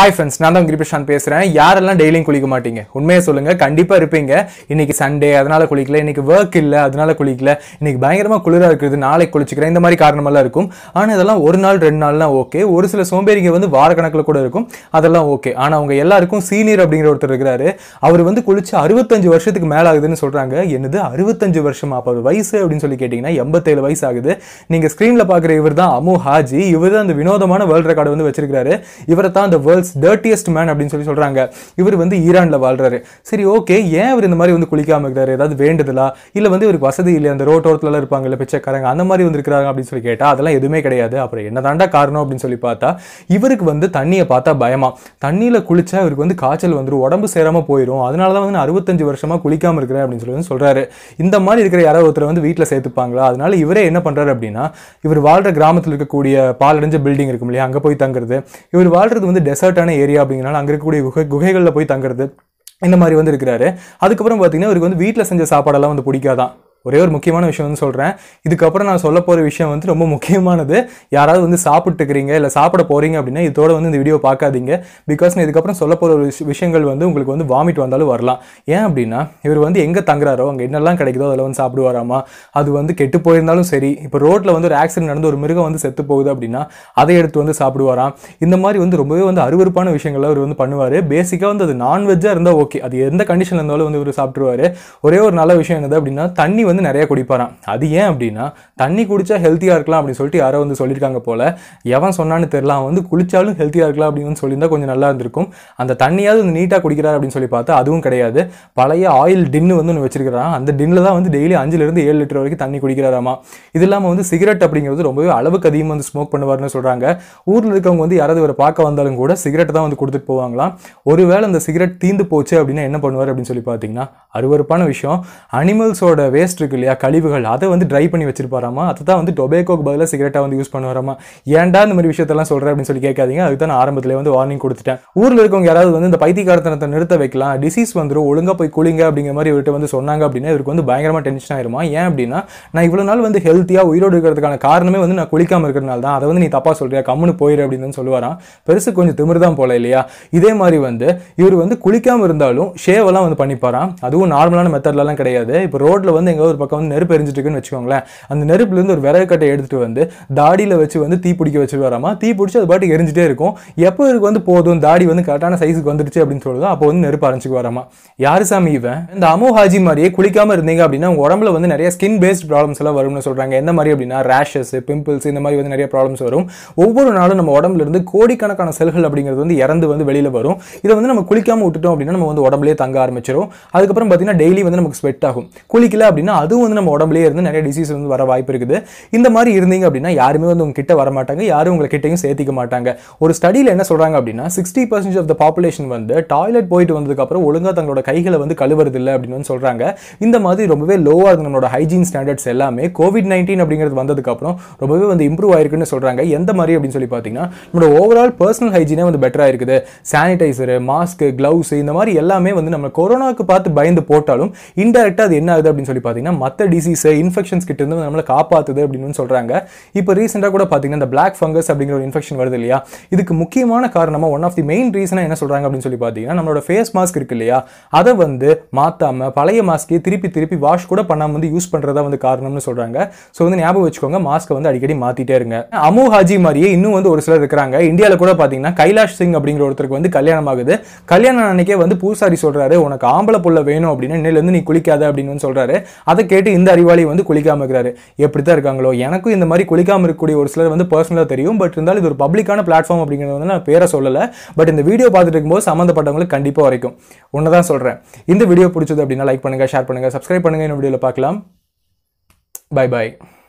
hi friends நான் தான் கிரிபிஷான் பேசுகிறேன் யாரெல்லாம் டெய்லியும் குளிக்க மாட்டீங்க உண்மையை சொல்லுங்கள் கண்டிப்பாக இருப்பீங்க இன்றைக்கி சண்டே அதனால் குளிக்கல இன்றைக்கி ஒர்க் இல்லை அதனால் குளிக்கல இன்றைக்கி பயங்கரமாக குளிராக இருக்குது நாளைக்கு குளிச்சிக்கிறேன் இந்த மாதிரி காரணமெல்லாம் இருக்கும் ஆனால் இதெல்லாம் ஒரு நாள் ரெண்டு நாள்லாம் ஓகே ஒரு சில சோம்பேறிங்க வந்து வாரக்கணக்கில் கூட இருக்கும் அதெல்லாம் ஓகே ஆனால் அவங்க எல்லாருக்கும் சீனியர் அப்படிங்கிற ஒருத்தர் இருக்கிறாரு அவர் வந்து குளிச்சு அறுபத்தஞ்சு வருஷத்துக்கு மேலே ஆகுதுன்னு சொல்கிறாங்க என்னது அறுபத்தஞ்சு வருஷம் அப்போ வயசு அப்படின்னு சொல்லி கேட்டிங்கன்னா எண்பத்தேழு வயசு ஆகுது நீங்கள் ஸ்க்ரீனில் பார்க்குற இவர் தான் அமு ஹாஜி இவர் தான் அந்த வினோதமான வேர்ல்டு ரெக்கார்டு வந்து வச்சிருக்காரு இவரை தான் அந்த வேர்ல்ட் வேர்ல்ட்ஸ் டர்ட்டியஸ்ட் மேன் அப்படின்னு சொல்லி சொல்கிறாங்க இவர் வந்து ஈரானில் வாழ்றாரு சரி ஓகே ஏன் அவர் இந்த மாதிரி வந்து குளிக்காமல் இருக்கிறாரு ஏதாவது வேண்டுதலா இல்லை வந்து இவருக்கு வசதி இல்லை அந்த ரோட்டோரத்துல இருப்பாங்க இருப்பாங்கல்ல பிச்சைக்காரங்க அந்த மாதிரி வந்து இருக்கிறாங்க அப்படின்னு சொல்லி கேட்டால் அதெல்லாம் எதுவுமே கிடையாது அப்புறம் என்ன தாண்டா காரணம் அப்படின்னு சொல்லி பார்த்தா இவருக்கு வந்து தண்ணியை பார்த்தா பயமா தண்ணியில் குளிச்சா இவருக்கு வந்து காய்ச்சல் வந்துடும் உடம்பு சேராமல் போயிடும் அதனால தான் வந்து அறுபத்தஞ்சு வருஷமாக குளிக்காமல் இருக்கிறேன் அப்படின்னு சொல்லி வந்து சொல்கிறாரு இந்த மாதிரி இருக்கிற யாராவது ஒருத்தர் வந்து வீட்டில் சேர்த்துப்பாங்களா அதனால இவரே என்ன பண்ணுறாரு அப்படின்னா இவர் வாழ்கிற கிராமத்தில் இருக்கக்கூடிய பாலடைஞ்ச பில்டிங் இருக்கும் இல்லையா அங்கே போய் தங்குறது இவர் வாழ்கிறது வந்து டெசர்ட் டெசர்ட்டான ஏரியா அப்படிங்கிறனால அங்கே இருக்கக்கூடிய குகை குகைகளில் போய் தங்குறது இந்த மாதிரி வந்து இருக்கிறாரு அதுக்கப்புறம் பார்த்தீங்கன்னா இவருக்கு வந்து வீட்டில் செஞ்ச சாப்பாடெல்லாம் வந்து பிடிக்காதான் ஒரே ஒரு முக்கியமான விஷயம் வந்து சொல்கிறேன் இதுக்கப்புறம் நான் சொல்ல போகிற விஷயம் வந்து ரொம்ப முக்கியமானது யாராவது வந்து சாப்பிட்டுக்கிறீங்க இல்லை சாப்பிட போகிறீங்க அப்படின்னா இதோட வந்து இந்த வீடியோ பார்க்காதீங்க பிகாஸ் நான் இதுக்கப்புறம் சொல்ல போகிற விஷயங்கள் வந்து உங்களுக்கு வந்து வாமிட் வந்தாலும் வரலாம் ஏன் அப்படின்னா இவர் வந்து எங்கே தங்குறாரோ அங்கே என்னெல்லாம் கிடைக்குதோ அதில் வந்து சாப்பிடுவாராமா அது வந்து கெட்டு போயிருந்தாலும் சரி இப்போ ரோட்டில் வந்து ஒரு ஆக்சிடென்ட் நடந்து ஒரு மிருகம் வந்து செத்து போகுது அப்படின்னா அதை எடுத்து வந்து சாப்பிடுவாராம் இந்த மாதிரி வந்து ரொம்பவே வந்து அருவறுப்பான விஷயங்களை அவர் வந்து பண்ணுவார் பேசிக்காக வந்து அது நான்வெஜ்ஜாக இருந்தால் ஓகே அது எந்த கண்டிஷனில் இருந்தாலும் வந்து இவர் சாப்பிடுவார் ஒரே ஒரு நல்ல விஷயம் என்னது அப்படின்னா தண்ணி வந்து நிறைய குடிப்பாராம் அது ஏன் அப்படின்னா தண்ணி குடித்தா ஹெல்த்தியாக இருக்கலாம் அப்படின்னு சொல்லிட்டு யாரோ வந்து சொல்லியிருக்காங்க போல் எவன் சொன்னான்னு தெரியல அவன் வந்து குளித்தாலும் ஹெல்த்தியாக இருக்கலாம் அப்படின்னு சொல்லியிருந்தா கொஞ்சம் நல்லா இருந்திருக்கும் அந்த தண்ணியாவது வந்து நீட்டாக குடிக்கிறார் அப்படின்னு சொல்லி பார்த்தா அதுவும் கிடையாது பழைய ஆயில் டின்னு வந்து ஒன்று வச்சிருக்கிறான் அந்த டின்னில் தான் வந்து டெய்லி அஞ்சுலேருந்து ஏழு லிட்டர் வரைக்கும் தண்ணி குடிக்கிறாராமா இது இல்லாமல் வந்து சிகரெட் அப்படிங்கிறது ரொம்பவே அளவுக்கு அதிகமாக வந்து ஸ்மோக் பண்ணுவார்னு சொல்கிறாங்க ஊரில் இருக்கவங்க வந்து யாராவது இவரை பார்க்க வந்தாலும் கூட சிகரெட் தான் வந்து கொடுத்துட்டு போவாங்களாம் ஒருவேளை அந்த சிகரெட் தீந்து போச்சு அப்படின்னா என்ன பண்ணுவார் அப்படின்னு சொல்லி பார்த்தீங்கன்னா அருவறுப்பான விஷயம் அனிமல்ஸோட வேஸ்ட் வேஸ்ட் இருக்கு இல்லையா கழிவுகள் அதை வந்து ட்ரை பண்ணி வச்சிருப்பாராமா அதை தான் வந்து டொபேக்கோக்கு பதிலாக சிகரெட்டாக வந்து யூஸ் பண்ணுவாராமா ஏன்டா இந்த மாதிரி விஷயத்தெல்லாம் சொல்கிறேன் அப்படின்னு சொல்லி கேட்காதீங்க அதுக்கு தான் ஆரம்பத்தில் வந்து வார்னிங் கொடுத்துட்டேன் ஊரில் இருக்கவங்க யாராவது வந்து இந்த பைத்தியக்காரத்தனத்தை நிறுத்த வைக்கலாம் டிசீஸ் வந்துடும் ஒழுங்காக போய் குளிங்க அப்படிங்கிற மாதிரி இவர்கிட்ட வந்து சொன்னாங்க அப்படின்னா இவருக்கு வந்து பயங்கரமாக டென்ஷன் ஆயிருமா ஏன் அப்படின்னா நான் இவ்வளோ நாள் வந்து ஹெல்த்தியாக உயிரோடு இருக்கிறதுக்கான காரணமே வந்து நான் குளிக்காமல் இருக்கிறனால தான் அதை வந்து நீ தப்பாக சொல்கிறியா கம்முன்னு போயிரு அப்படின்னு சொல்லுவாராம் பெருசு கொஞ்சம் திமிர் தான் போல இல்லையா இதே மாதிரி வந்து இவர் வந்து குளிக்காமல் இருந்தாலும் ஷேவெல்லாம் வந்து பண்ணிப்பாராம் அதுவும் நார்மலான மெத்தட்லலாம் கிடையாது இப்போ ரோட்டில் வந்து எங்கள் ஒரு பக்கம் வந்து நெருப்பு எரிஞ்சிட்டு வச்சுக்கோங்களேன் அந்த இருந்து ஒரு விறகு கட்டை எடுத்துட்டு வந்து தாடியில வச்சு வந்து தீ பிடிக்க வச்சுட்டு வராமா தீ பிடிச்சி அது பாட்டுக்கு எரிஞ்சிட்டே இருக்கும் எப்போ இருக்கு வந்து போதும் தாடி வந்து கரெக்டான சைஸுக்கு வந்துருச்சு அப்படின்னு சொல்லுது அப்போ வந்து நெருப்பு அரைஞ்சிக்கு வராமா யாரு சாமி இவன் இந்த அமோஹாஜி மாதிரியே குளிக்காம இருந்தீங்க அப்படின்னா உடம்புல வந்து நிறைய ஸ்கின் பேஸ்ட் ப்ராப்ளம்ஸ் எல்லாம் வரும்னு சொல்றாங்க என்ன மாதிரி அப்படின்னா ரேஷஸ் பிம்பிள்ஸ் இந்த மாதிரி வந்து நிறைய ப்ராப்ளம்ஸ் வரும் ஒவ்வொரு நாளும் நம்ம உடம்புல இருந்து கோடிக்கணக்கான செல்கள் அப்படிங்கிறது வந்து இறந்து வந்து வெளியில வரும் இதை வந்து நம்ம குளிக்காம விட்டுட்டோம் அப்படின்னா நம்ம வந்து உடம்புலேயே தங்க ஆரம்பிச்சிடும் அதுக்கப்புறம் பார்த்தீங்கன்னா டெய்லி வந்து நமக்கு ஸ்வெட் ஆகும் குளிக்கல அப்படின்னா அதுவும் வந்து நம்ம உடம்புலேயே இருந்து நிறைய டிசீஸ் வந்து வர வாய்ப்பு இருக்குது இந்த மாதிரி இருந்தீங்க அப்படின்னா யாருமே வந்து உங்ககிட்ட வர மாட்டாங்க யாரும் உங்களை கிட்டையும் சேர்த்திக்க மாட்டாங்க ஒரு ஸ்டடியில் என்ன சொல்கிறாங்க அப்படின்னா sixty percentage of the population வந்து டாய்லெட் போயிட்டு வந்ததுக்கப்புறம் ஒழுங்காக தங்களோட கைகளை வந்து கழுவுறதில்லை அப்படின்னு வந்து சொல்கிறாங்க இந்த மாதிரி ரொம்பவே லோவாக இருக்கு நம்மளோட ஹைஜீன் ஸ்டாண்டர்ட்ஸ் எல்லாமே கோவிட் நைன்டீன் அப்படிங்கிறது வந்ததுக்கப்புறம் ரொம்பவே வந்து இம்ப்ரூவ் ஆயிருக்குன்னு சொல்கிறாங்க எந்த மாதிரி அப்படின்னு சொல்லி பார்த்தீங்கன்னா நம்மளோட ஓவரால் பர்சனல் ஹைஜீனே வந்து பெட்டராக இருக்குது சானிடைசரு மாஸ்க்கு க்ளவுஸ் இந்த மாதிரி எல்லாமே வந்து நம்ம கொரோனாவுக்கு பார்த்து பயந்து போட்டாலும் இன்டெரக்டாக அது என்ன ஆகுது அப்படின்னு சொல்லி பார்த்தீங்கன்னா பார்த்தீங்கன்னா மற்ற டிசீஸு இன்ஃபெக்ஷன்ஸ் கிட்ட இருந்து நம்மளை காப்பாற்றுது அப்படின்னு சொல்கிறாங்க இப்போ ரீசெண்டாக கூட பார்த்தீங்கன்னா இந்த பிளாக் ஃபங்கஸ் அப்படிங்கிற ஒரு இன்ஃபெக்ஷன் வருது இல்லையா இதுக்கு முக்கியமான காரணமாக ஒன் ஆஃப் தி மெயின் ரீசனாக என்ன சொல்கிறாங்க அப்படின்னு சொல்லி பார்த்தீங்கன்னா நம்மளோட ஃபேஸ் மாஸ்க் இருக்கு இல்லையா அதை வந்து மாற்றாமல் பழைய மாஸ்கே திருப்பி திருப்பி வாஷ் கூட பண்ணாமல் வந்து யூஸ் பண்ணுறதா வந்து காரணம்னு சொல்கிறாங்க ஸோ வந்து ஞாபகம் வச்சுக்கோங்க மாஸ்க்கை வந்து அடிக்கடி மாற்றிட்டே இருங்க அமு ஹாஜி மாதிரியே இன்னும் வந்து ஒரு சிலர் இருக்கிறாங்க இந்தியாவில் கூட பார்த்தீங்கன்னா கைலாஷ் சிங் அப்படிங்கிற ஒருத்தருக்கு வந்து கல்யாணம் ஆகுது கல்யாணம் அன்னைக்கே வந்து பூசாரி சொல்கிறாரு உனக்கு ஆம்பளை புள்ள வேணும் அப்படின்னு இன்னிலேருந்து நீ குளிக்காத அப்படின்னு சொல்கிறாரு அதை கேட்டு இந்த அறிவாளி வந்து குளிக்காமல் இருக்கிறாரு எப்படி தான் இருக்காங்களோ எனக்கும் இந்த மாதிரி குளிக்காமல் இருக்கக்கூடிய ஒரு சிலர் வந்து பர்சனலாக தெரியும் பட் இருந்தாலும் இது ஒரு பப்ளிக்கான பிளாட்ஃபார்ம் அப்படிங்கிறது வந்து நான் பேரை சொல்லலை பட் இந்த வீடியோ பார்த்துட்டு இருக்கும்போது சம்மந்தப்பட்டவங்களுக்கு கண்டிப்பாக வரைக்கும் ஒன்று தான் சொல்கிறேன் இந்த வீடியோ பிடிச்சது அப்படின்னா லைக் பண்ணுங்கள் ஷேர் பண்ணுங்கள் சப்ஸ்கிரைப் பண்ணுங்கள் இந்த வீடியோவில் பார்க்கலாம் பை பாய்